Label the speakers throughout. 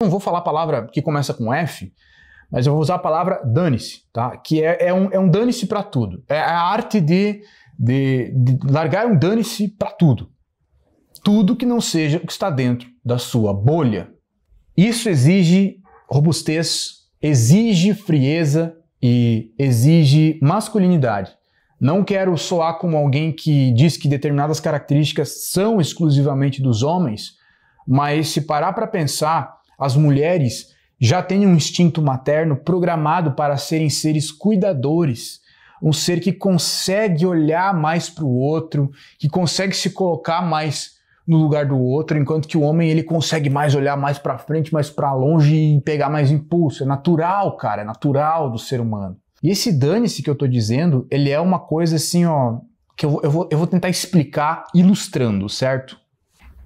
Speaker 1: não vou falar a palavra que começa com F, mas eu vou usar a palavra dane-se, tá? Que é, é um, é um dane-se para tudo. É, é a arte de, de, de largar um dane-se para tudo. Tudo que não seja o que está dentro da sua bolha. Isso exige robustez, exige frieza e exige masculinidade. Não quero soar como alguém que diz que determinadas características são exclusivamente dos homens, mas se parar para pensar, as mulheres já têm um instinto materno programado para serem seres cuidadores, um ser que consegue olhar mais para o outro, que consegue se colocar mais no lugar do outro, enquanto que o homem ele consegue mais olhar mais para frente, mais para longe e pegar mais impulso. É natural, cara, é natural do ser humano. E esse dane-se que eu tô dizendo, ele é uma coisa assim, ó, que eu, eu, vou, eu vou tentar explicar ilustrando, certo?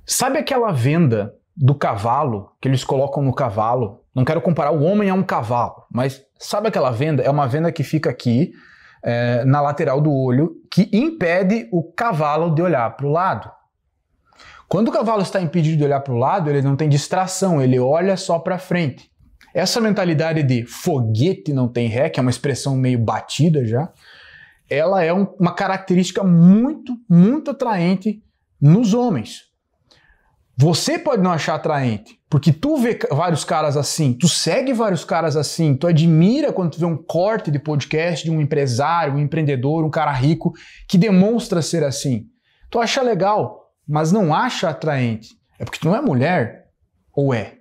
Speaker 1: Sabe aquela venda do cavalo que eles colocam no cavalo. Não quero comparar o homem a um cavalo, mas sabe aquela venda? É uma venda que fica aqui é, na lateral do olho que impede o cavalo de olhar para o lado. Quando o cavalo está impedido de olhar para o lado, ele não tem distração, ele olha só para frente. Essa mentalidade de foguete não tem ré, que é uma expressão meio batida já, ela é um, uma característica muito, muito atraente nos homens. Você pode não achar atraente, porque tu vê vários caras assim, tu segue vários caras assim, tu admira quando tu vê um corte de podcast de um empresário, um empreendedor, um cara rico que demonstra ser assim. Tu acha legal, mas não acha atraente. É porque tu não é mulher ou é?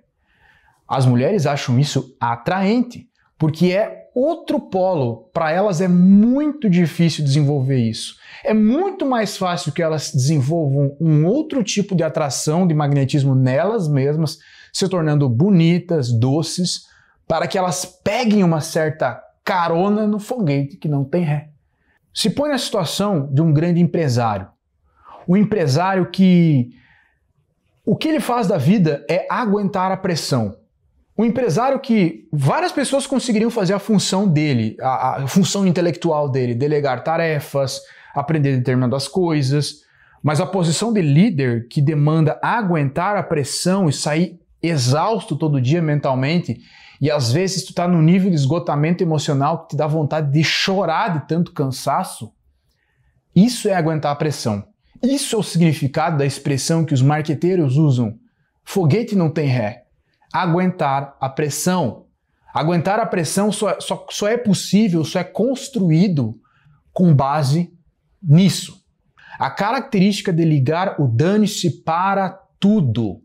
Speaker 1: As mulheres acham isso atraente, porque é outro polo. Para elas é muito difícil desenvolver isso. É muito mais fácil que elas desenvolvam um outro tipo de atração de magnetismo nelas mesmas, se tornando bonitas, doces, para que elas peguem uma certa carona no foguete que não tem ré. Se põe na situação de um grande empresário. O empresário que o que ele faz da vida é aguentar a pressão um empresário que várias pessoas conseguiriam fazer a função dele, a, a função intelectual dele, delegar tarefas, aprender determinadas coisas, mas a posição de líder que demanda aguentar a pressão e sair exausto todo dia mentalmente, e às vezes tu tá num nível de esgotamento emocional que te dá vontade de chorar de tanto cansaço, isso é aguentar a pressão. Isso é o significado da expressão que os marqueteiros usam. Foguete não tem ré aguentar a pressão. Aguentar a pressão só, só, só é possível, só é construído com base nisso. A característica de ligar o dane-se para tudo.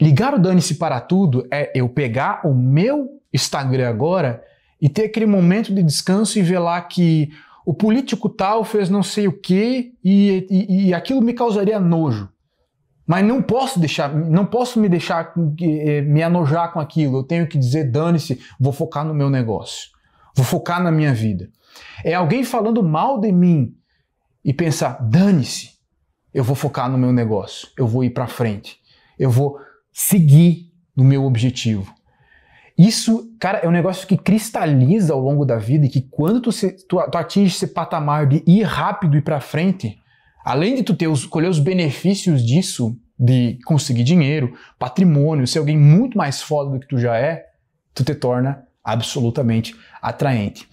Speaker 1: Ligar o dane-se para tudo é eu pegar o meu Instagram agora e ter aquele momento de descanso e ver lá que o político tal fez não sei o que e, e, e aquilo me causaria nojo. Mas não posso deixar, não posso me deixar eh, eh, me anojar com aquilo. Eu tenho que dizer, dane-se, vou focar no meu negócio. Vou focar na minha vida. É alguém falando mal de mim e pensar, dane-se, eu vou focar no meu negócio, eu vou ir para frente, eu vou seguir no meu objetivo. Isso, cara, é um negócio que cristaliza ao longo da vida e que quando tu, se, tu, tu atinge esse patamar de ir rápido e para frente, além de tu ter os, colher os benefícios disso, de conseguir dinheiro, patrimônio, ser alguém muito mais foda do que tu já é, tu te torna absolutamente atraente.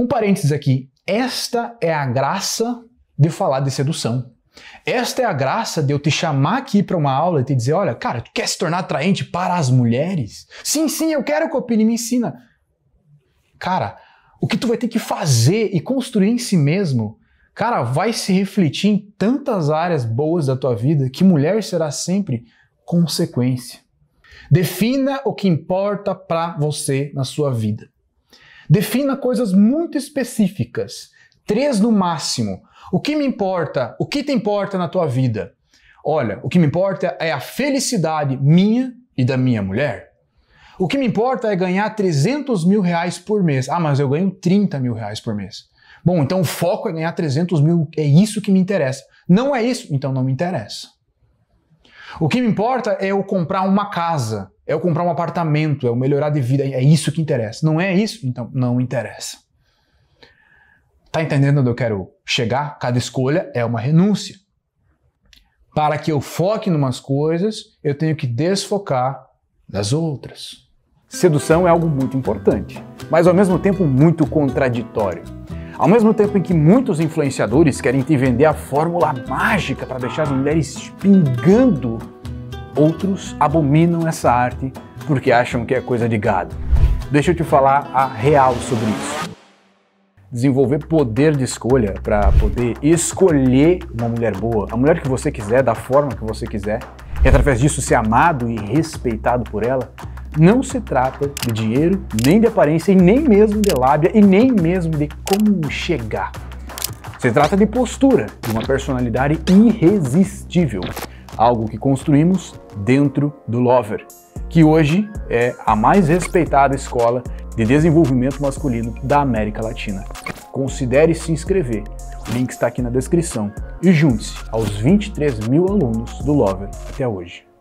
Speaker 1: Um parênteses aqui, esta é a graça de falar de sedução. Esta é a graça de eu te chamar aqui para uma aula e te dizer, olha, cara, tu quer se tornar atraente para as mulheres? Sim, sim, eu quero que opine, me ensina. Cara, o que tu vai ter que fazer e construir em si mesmo cara, vai se refletir em tantas áreas boas da tua vida que mulher será sempre consequência. Defina o que importa para você na sua vida. Defina coisas muito específicas, três no máximo. O que me importa? O que te importa na tua vida? Olha, o que me importa é a felicidade minha e da minha mulher. O que me importa é ganhar 300 mil reais por mês. Ah, mas eu ganho 30 mil reais por mês. Bom, então o foco é ganhar 300 mil, é isso que me interessa. Não é isso, então não me interessa. O que me importa é eu comprar uma casa, é eu comprar um apartamento, é eu melhorar de vida, é isso que interessa. Não é isso, então não interessa. Tá entendendo onde eu quero chegar? Cada escolha é uma renúncia. Para que eu foque em umas coisas, eu tenho que desfocar das outras. Sedução é algo muito importante, mas ao mesmo tempo muito contraditório. Ao mesmo tempo em que muitos influenciadores querem te vender a fórmula mágica para deixar as mulheres pingando, outros abominam essa arte porque acham que é coisa de gado. Deixa eu te falar a real sobre isso. Desenvolver poder de escolha para poder escolher uma mulher boa, a mulher que você quiser, da forma que você quiser, e através disso ser amado e respeitado por ela, não se trata de dinheiro, nem de aparência, e nem mesmo de lábia, e nem mesmo de como chegar. Se trata de postura, de uma personalidade irresistível, algo que construímos dentro do Lover, que hoje é a mais respeitada escola de desenvolvimento masculino da América Latina. Considere se inscrever, o link está aqui na descrição, e junte-se aos 23 mil alunos do Lover até hoje.